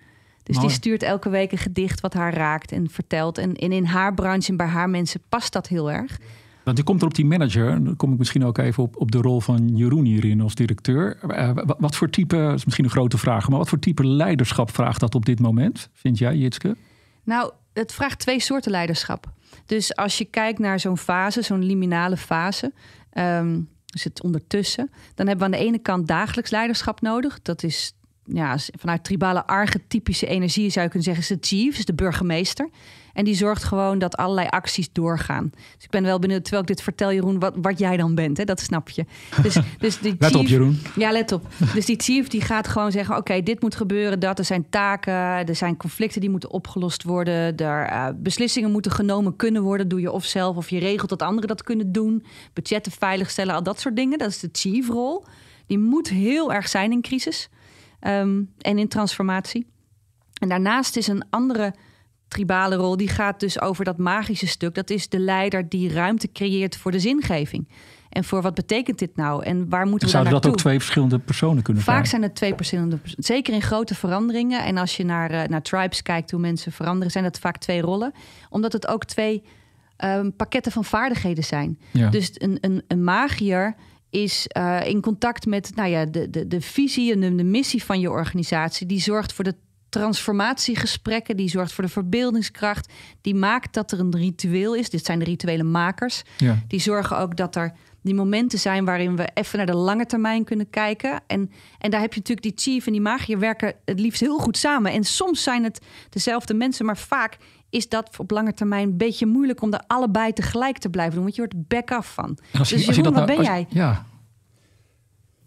Speaker 2: Dus die stuurt elke week een gedicht wat haar raakt en vertelt. En, in haar branche en bij haar mensen past dat heel erg.
Speaker 1: Want je komt er op die manager, dan kom ik misschien ook even op, op de rol van Jeroen hierin als directeur. Eh, wat voor type, dat is misschien een grote vraag, maar wat voor type leiderschap vraagt dat op dit moment, vind jij, Jitske?
Speaker 2: Nou, het vraagt twee soorten leiderschap. Dus als je kijkt naar zo'n fase, zo'n liminale fase, um, dus het ondertussen, dan hebben we aan de ene kant dagelijks leiderschap nodig. Dat is ja, vanuit tribale archetypische energie zou je kunnen zeggen, is de chief, is de burgemeester. En die zorgt gewoon dat allerlei acties doorgaan. Dus ik ben wel benieuwd, terwijl ik dit vertel, Jeroen, wat, wat jij dan bent. Hè? Dat snap je. Dus, [laughs] dus die let op, Jeroen. Ja, let op. Dus die chief die gaat gewoon zeggen, oké, dit moet gebeuren, dat. Er zijn taken, er zijn conflicten die moeten opgelost worden. Er, eh, beslissingen moeten genomen kunnen worden. Doe je of zelf, of je regelt dat anderen dat kunnen doen. Budgetten veiligstellen, al dat soort dingen. Dat is de chief-rol. Die moet heel erg zijn in crisis. Ehm, en in transformatie. En daarnaast is een andere tribale rol, die gaat dus over dat magische stuk. Dat is de leider die ruimte creëert voor de zingeving. En voor wat betekent dit nou? En waar moeten we Zouden dat ook twee
Speaker 1: verschillende personen kunnen Vaak zijn
Speaker 2: het twee verschillende personen. Zeker in grote veranderingen. En als je naar, eh, naar tribes kijkt, hoe mensen veranderen, zijn dat vaak twee rollen. Omdat het ook twee ehm, pakketten van vaardigheden zijn. Dus een, een, een magier is eh, in contact met nou ja, de, de, de visie en de, missie van je organisatie. Die zorgt voor de transformatiegesprekken, die zorgt voor de verbeeldingskracht. Die maakt dat er een ritueel is. Dit zijn de rituele makers. Die zorgen ook dat er die momenten zijn waarin we even naar de lange termijn kunnen kijken. En, en daar heb je natuurlijk die chief en die magier werken het liefst heel goed samen. En soms zijn het dezelfde mensen, maar vaak is dat op lange termijn een beetje moeilijk om er allebei tegelijk te blijven doen. Want je wordt back af van.
Speaker 1: Als je, dus Jeroen, wat nou- ben jij? Ja.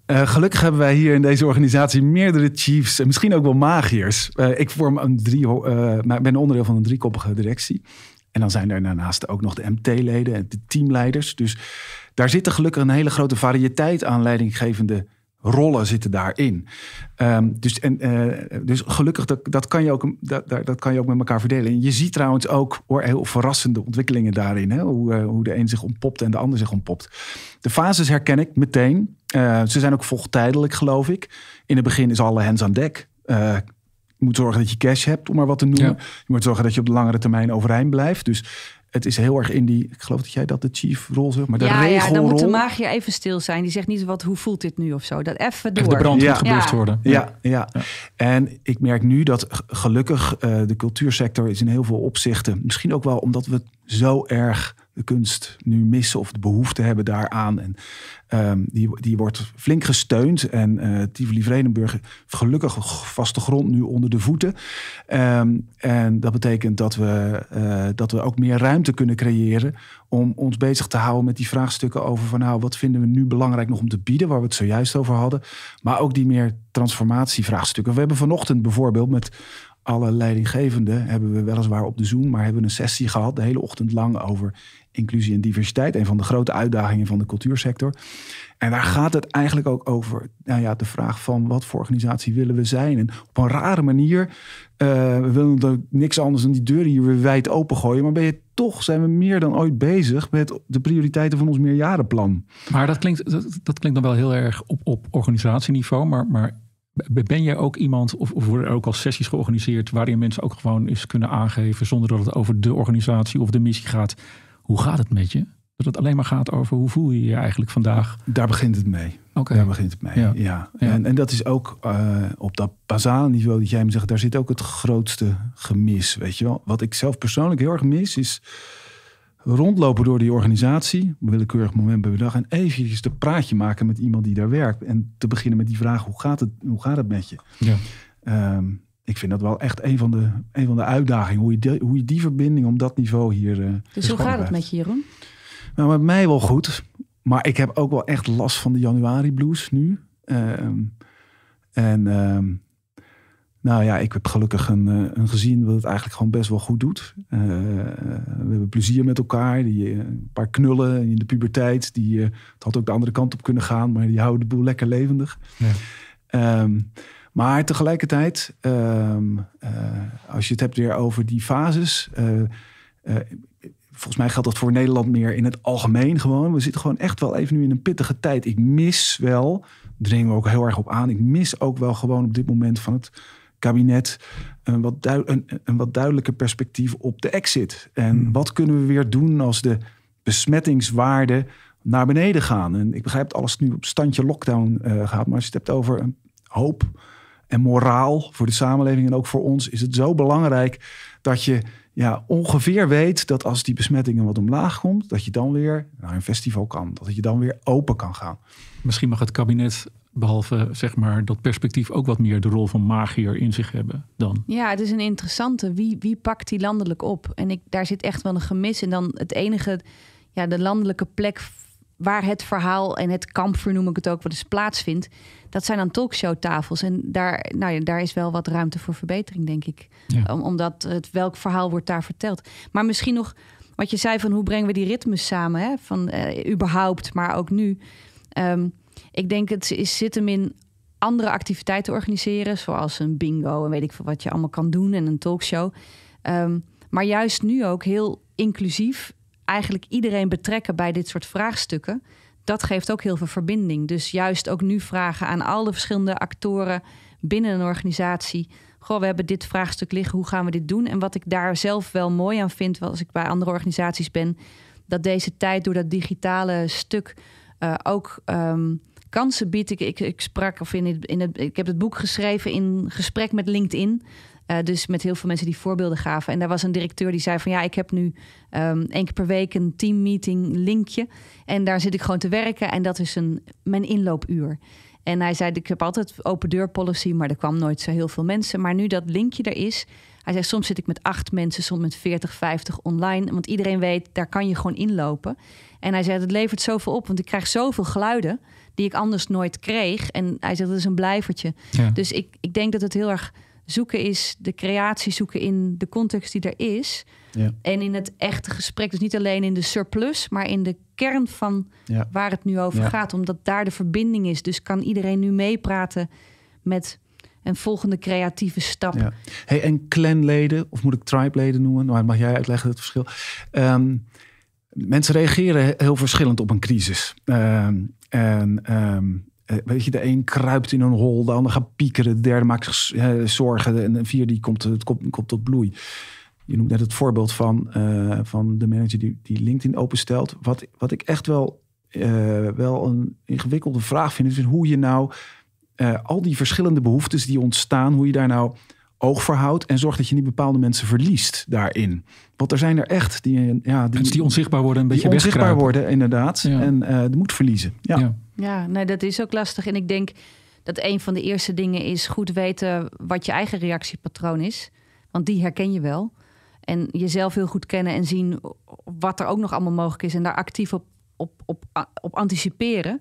Speaker 3: Eh, gelukkig hebben wij hier in deze organisatie meerdere chiefs en misschien ook wel magiërs. Eh, ik vorm een drie, eh, maar ben onderdeel van een driekoppige directie. En dan zijn er daarnaast ook nog de MT-leden en de teamleiders. Dus daar zitten gelukkig een hele grote variëteit aan leidinggevende rollen zitten daarin. Ehm, dus, en, eh, dus gelukkig, dat, dat, kan je ook, dat, dat kan je ook met elkaar verdelen. je ziet trouwens ook hoor, heel verrassende ontwikkelingen daarin. Hè? Hoe, eh, hoe de een zich ontpopt en de ander zich ontpopt. De fases herken ik meteen. Eh, ze zijn ook volgtijdelijk, geloof ik. In het begin is alle hands aan dek. je moet zorgen dat je cash hebt, om maar wat te noemen. Je moet zorgen dat je op de langere termijn overeind blijft. Dus het is heel erg in die, ik geloof dat jij dat de chief rol zegt, maar de regelrol. Ja, dan moet de magier
Speaker 2: even stil zijn. Die zegt niet wat, hoe voelt dit nu of zo. Dat even door. de brand ja. gebeurd ja. worden.
Speaker 3: Ja, ja, En ik merk nu dat gelukkig eh, de cultuursector is in heel veel opzichten, misschien ook wel omdat we zo erg de kunst nu missen of de behoefte hebben daaraan. En ehm, die, die wordt flink gesteund. En uh, Tivoli Vredenburg gelukkig vaste grond nu onder de voeten. Ehm, en dat betekent dat we, eh, dat we ook meer ruimte kunnen creëren om ons bezig te houden met die vraagstukken over van nou, wat vinden we nu belangrijk nog om te bieden, waar we het zojuist over hadden. Maar ook die meer transformatievraagstukken. We hebben vanochtend bijvoorbeeld met alle leidinggevenden hebben we weliswaar op de Zoom, maar hebben een sessie gehad de hele ochtend lang over inclusie en diversiteit. Een van de grote uitdagingen van de cultuursector. En daar gaat het eigenlijk ook over nou ja, de vraag van wat voor organisatie willen we zijn. En op een rare manier, uh, we willen niks anders dan die deuren hier weer wijd opengooien. Maar ben je toch, zijn we meer dan ooit bezig met de prioriteiten van ons meerjarenplan.
Speaker 1: Maar dat klinkt, dat, dat klinkt dan wel heel erg op, op organisatieniveau. Maar, maar ben jij ook iemand, of, worden er ook al sessies georganiseerd waarin mensen ook gewoon eens kunnen aangeven, zonder dat het over de organisatie of de missie gaat, hoe gaat het met je? Dat het alleen maar gaat over hoe voel je je eigenlijk vandaag? Daar begint het mee. Okay. Daar begint het mee, ja.
Speaker 3: ja. En, en, dat is ook eh, op dat basale niveau dat jij me zegt, daar zit ook het grootste gemis, weet je wel. Wat ik zelf persoonlijk heel erg mis is rondlopen door die organisatie, een willekeurig moment bij de dag, en eventjes te praatje maken met iemand die daar werkt. En te beginnen met die vraag: hoe gaat het, hoe gaat het met je? Ja. Ehm, ik vind dat wel echt een van de, een van de uitdagingen. Hoe je, de, hoe je die verbinding op dat niveau hier. Eh, dus hoe gaat het met je, Jeroen? Nou, met mij wel goed. Maar ik heb ook wel echt last van de januari blues nu. Ehm, en um, nou ja, ik heb gelukkig een, eh, een gezin dat het eigenlijk gewoon best wel goed doet. Eh, we hebben plezier met elkaar. Die, eh, een paar knullen in de puberteit. Die, het had ook de andere kant op kunnen gaan, maar die houden de boel lekker levendig. Ja. Ehm, maar tegelijkertijd, ehm, als je het hebt weer over die fases. volgens mij geldt dat voor Nederland meer in het algemeen gewoon. We zitten gewoon echt wel even nu in een pittige tijd. Ik mis wel, daar dringen we ook heel erg op aan. Ik mis ook wel gewoon op dit moment van het kabinet een wat, een, een wat duidelijker perspectief op de exit. En hmm. wat kunnen we weer doen als de besmettingswaarden naar beneden gaan? En ik begrijp dat alles nu op standje lockdown eh, gaat, maar als je het hebt over een hoop en moraal voor de samenleving en ook voor ons, is het zo belangrijk dat je ja, ongeveer weet dat als die besmettingen wat omlaag komt, dat je dan weer naar een festival kan. Dat je dan weer
Speaker 1: open kan gaan. Misschien mag het kabinet behalve zeg maar dat perspectief ook wat meer de rol van magier in zich hebben dan.
Speaker 2: Ja, het is een interessante. Wie, wie pakt die landelijk op? En ik, daar zit echt wel een gemis. En dan het enige, ja, de landelijke plek waar het verhaal en het kamp noem ik het ook, wat eens plaatsvindt. Dat zijn dan talkshowtafels. En daar, nou ja, daar is wel wat ruimte voor verbetering, denk ik. omdat het, welk verhaal wordt daar verteld. Maar misschien nog wat je zei van hoe brengen we die ritmes samen? Hè? Van eh, überhaupt, maar ook nu. Ehm, ik denk het is, zit hem in andere activiteiten organiseren, zoals een bingo en weet ik veel wat je allemaal kan doen en een talkshow. Ehm, maar juist nu ook heel inclusief eigenlijk iedereen betrekken bij dit soort vraagstukken. Dat geeft ook heel veel verbinding. Dus juist ook nu vragen aan al de verschillende actoren binnen een organisatie. Goh, we hebben dit vraagstuk liggen, hoe gaan we dit doen? En wat ik daar zelf wel mooi aan vind, als ik bij andere organisaties ben, dat deze tijd door dat digitale stuk eh, ook ehm, kansen biedt. Ik, ik, sprak of in het, in het, ik heb het boek geschreven in gesprek met LinkedIn. Eh, dus met heel veel mensen die voorbeelden gaven. En daar was een directeur die zei van ja, ik heb nu um, één keer per week een teammeeting linkje. En daar zit ik gewoon te werken. En dat is een, mijn inloopuur. En hij zei, ik heb altijd open deur policy, maar er kwam nooit zo heel veel mensen. Maar nu dat linkje er is, hij zei, soms zit ik met acht mensen, soms met 40, 50 online. Want iedereen weet, daar kan je gewoon inlopen. En hij zei, het levert zoveel op, want ik krijg zoveel geluiden die ik anders nooit kreeg. En hij zegt, dat is een blijvertje. Dus ik, ik denk dat het heel erg zoeken is, de creatie zoeken in de context die er is. Ja. En in het echte gesprek, dus niet alleen in de surplus, maar in de kern van waar het nu over gaat, omdat daar de verbinding is. Dus kan iedereen nu meepraten met een volgende creatieve stap.
Speaker 3: Hey, en clanleden, of moet ik tribeleden noemen? maar nou, mag jij uitleggen het verschil? Ehm, mensen reageren heel verschillend op een crisis. Ehm, en ehm, eh, weet je, de een kruipt in een hol, de ander gaat piekeren, de derde maakt zorgen en de vier die komt, komt, komt tot bloei. Je noemt net het voorbeeld van, eh, van de manager die, die LinkedIn openstelt. Wat, wat ik echt wel, eh, wel een ingewikkelde vraag vind, is hoe je nou al die verschillende behoeftes die ontstaan, hoe je daar nou oogverhoud en zorg dat je niet bepaalde mensen verliest daarin. Want er zijn er echt die, ja, die, die onzichtbaar worden, een beetje onzichtbaar wegkruipen. worden inderdaad en uh, eh, moet verliezen. Ja.
Speaker 2: ja, nee, dat is ook lastig. En ik denk dat een van de eerste dingen is goed weten wat je eigen reactiepatroon is, want die herken je wel. En jezelf heel goed kennen en zien wat er ook nog allemaal mogelijk is en daar actief op, op, op, anticiperen.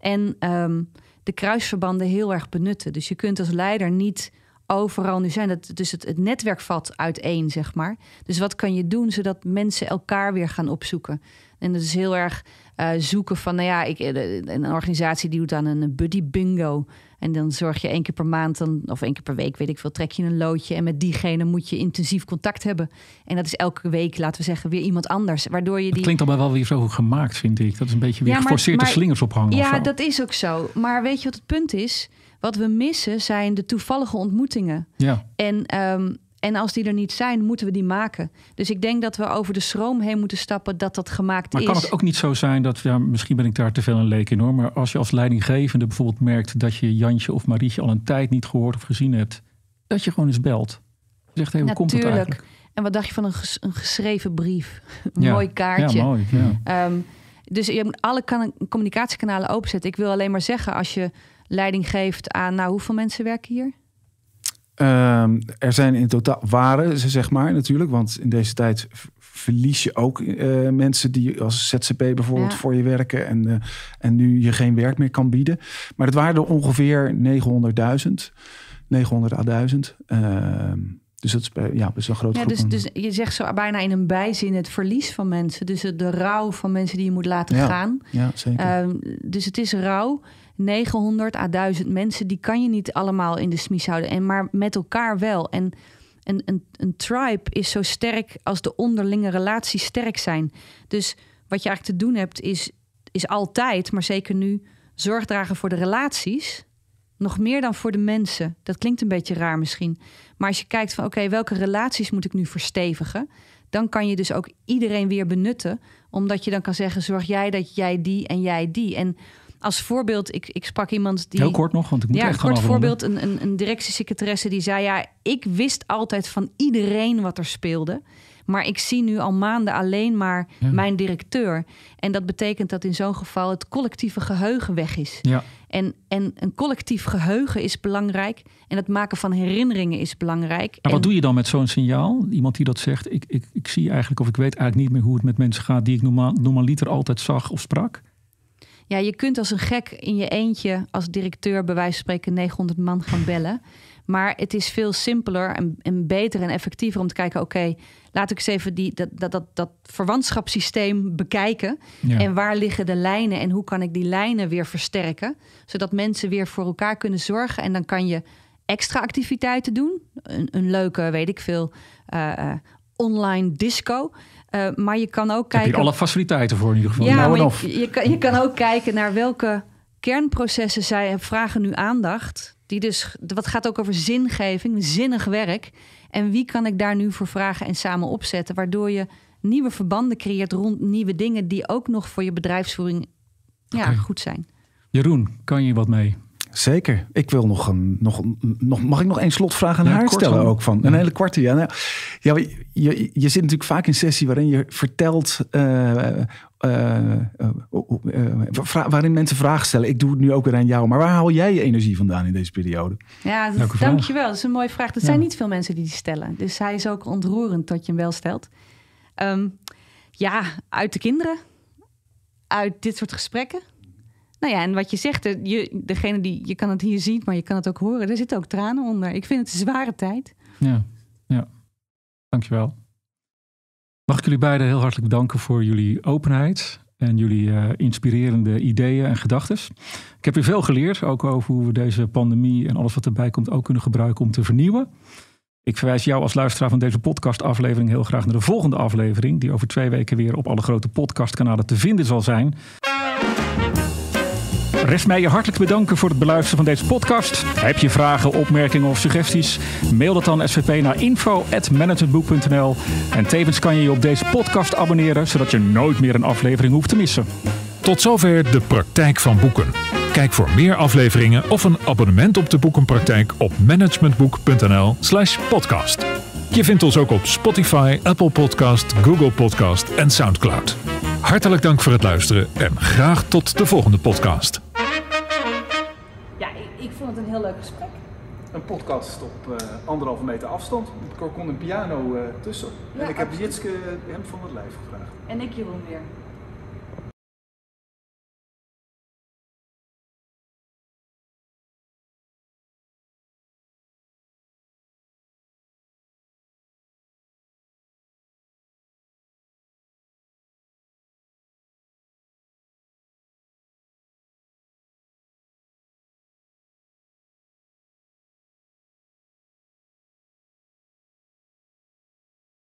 Speaker 2: En ehm, de kruisverbanden heel erg benutten. Dus je kunt als leider niet overal nu zijn. Dat, dus het, het netwerk valt uiteen, zeg maar. Dus wat kan je doen zodat mensen elkaar weer gaan opzoeken? En dat is heel erg eh, zoeken van, nou ja, ik, eh, een organisatie die doet aan een buddy bingo. En dan zorg je één keer per maand dan, of één keer per week, weet ik veel, trek je een loodje. En met diegene moet je intensief contact hebben. En dat is elke week, laten we zeggen, weer iemand anders. Waardoor je die... klinkt
Speaker 1: allemaal wel weer zo gemaakt, vind ik. Dat is een beetje weer ja, slingers ophangen. Ja, dat
Speaker 2: is ook zo. Maar weet je wat het punt is? Wat we missen zijn de toevallige ontmoetingen. Ja. En, ehm, en als die er niet zijn, moeten we die maken. Dus ik denk dat we over de stroom heen moeten stappen dat dat gemaakt is. Maar kan het ook
Speaker 1: niet zo zijn dat, ja, misschien ben ik daar te veel een leek in hoor. Maar als je als leidinggevende bijvoorbeeld merkt dat je Jantje of Marietje al een tijd niet gehoord of gezien hebt, dat je gewoon eens belt. Zegt, even hey, hoe komt
Speaker 2: En wat dacht je van een, een geschreven brief? een mooi kaartje. Ja, mooi. Ja. Ehm, dus je moet alle communicatiekanalen openzetten. Ik wil alleen maar zeggen, als je leiding geeft aan, nou, hoeveel mensen werken hier?
Speaker 3: Ehm, er zijn in totaal, waren ze zeg maar natuurlijk, want in deze tijd verlies je ook eh, mensen die als ZZP bijvoorbeeld voor je werken en, eh, en nu je geen werk meer kan bieden. Maar het waren ongeveer 900.000, 900.000. à ehm, dus dat is ja, dus een groot. ja, groep. Dus,
Speaker 2: dus je zegt zo bijna in een bijzin het verlies van mensen. Dus de rouw van mensen die je moet laten gaan.
Speaker 3: Ja, zeker. Ehm,
Speaker 2: dus het is rouw. 900 à 1000 mensen, die kan je niet allemaal in de smies houden, en maar met elkaar wel. En een, een, een tribe is zo sterk als de onderlinge relaties sterk zijn. Dus wat je eigenlijk te doen hebt, is, is altijd, maar zeker nu, zorg dragen voor de relaties. Nog meer dan voor de mensen. Dat klinkt een beetje raar misschien. Maar als je kijkt van oké, welke relaties moet ik nu verstevigen? Dan kan je dus ook iedereen weer benutten. Omdat je dan kan zeggen, zorg jij dat jij die en jij die. En als voorbeeld, ik, ik sprak iemand die. Heel kort nog, want ik moet echt gaan kort voorbeeld, een, een, een directiesecretaresse die zei: Ja, ik wist altijd van iedereen wat er speelde. Maar ik zie nu al maanden alleen maar mijn directeur. En dat betekent dat in zo'n geval het collectieve geheugen weg is. Ja. En, en een collectief geheugen is belangrijk. En het maken van herinneringen is belangrijk. Maar nou, en... wat
Speaker 1: doe je dan met zo'n signaal? Iemand die dat zegt, ik, ik, ik zie eigenlijk of ik weet eigenlijk niet meer hoe het met mensen gaat die ik normaal, normaliter altijd zag of sprak.
Speaker 2: Ja, je kunt als een gek in je eentje als directeur bij wijze van spreken 900 man gaan bellen. Maar het is veel simpeler en, en beter en effectiever om te kijken: oké, laat ik eens even die, dat, dat, dat, dat verwantschapssysteem bekijken. En waar liggen de lijnen en hoe kan ik die lijnen weer versterken? Zodat mensen weer voor elkaar kunnen zorgen. En dan kan je extra activiteiten doen. Een, een leuke, weet ik veel, uh, online disco. Eh, maar je kan ook kijken. Heb je alle
Speaker 1: faciliteiten voor in ieder geval. Ja, nou
Speaker 2: je, je, kan, je kan ook kijken naar welke kernprocessen zij vragen nu aandacht. Die dus, wat gaat ook over zingeving, zinnig werk. En wie kan ik daar nu voor vragen en samen opzetten? Waardoor je nieuwe verbanden creëert rond nieuwe dingen die ook nog voor je bedrijfsvoering ja, goed zijn.
Speaker 3: Jeroen, kan je wat mee? Zeker. Ik wil nog een. Nog, nog, mag ik nog één slotvraag aan haar stellen ook van? Een hele kwartje. Ja, nou, ja je, je, je, zit natuurlijk vaak in sessie waarin je vertelt. Eh, eh, eh, waarin mensen vragen stellen. Ik doe het nu ook weer aan jou. Maar waar haal jij je energie vandaan in deze periode?
Speaker 2: Ja, dat, dankjewel. Dat is een mooie vraag. Er zijn niet veel mensen die die stellen. Dus hij is ook ontroerend dat je hem wel stelt. Ehm, ja, uit de kinderen. Uit dit soort gesprekken. Nou ja, en wat je zegt, je, degene die, je kan het hier zien, maar je kan het ook horen. Er zitten ook tranen onder. Ik vind het een zware tijd.
Speaker 1: Ja, ja. Dankjewel. Mag ik jullie beiden heel hartelijk danken voor jullie openheid en jullie eh, inspirerende ideeën en gedachten. Ik heb weer veel geleerd, ook over hoe we deze pandemie en alles wat erbij komt ook kunnen gebruiken om te vernieuwen. Ik verwijs jou als luisteraar van deze podcastaflevering heel graag naar de volgende aflevering, die over twee weken weer op alle grote podcastkanalen te vinden zal zijn. Rest mij je hartelijk bedanken voor het beluisteren van deze podcast. Heb je vragen, opmerkingen of suggesties? Mail dat dan SVP naar info.managementboek.nl. En tevens kan je je op deze podcast abonneren, zodat je nooit meer een aflevering hoeft te missen. Tot zover de praktijk van boeken. Kijk voor meer afleveringen of een abonnement op de boekenpraktijk op managementboek.nl/slash podcast. Je vindt ons ook op Spotify, Apple Podcast, Google Podcast en Soundcloud. Hartelijk dank voor het luisteren en graag tot de volgende podcast
Speaker 2: heel leuk gesprek.
Speaker 3: Een podcast op eh, anderhalve meter afstand. met kon een piano eh, tussen. en ik heb Jitske eh, hem van het lijf gevraagd. En
Speaker 2: ik Jeroen weer.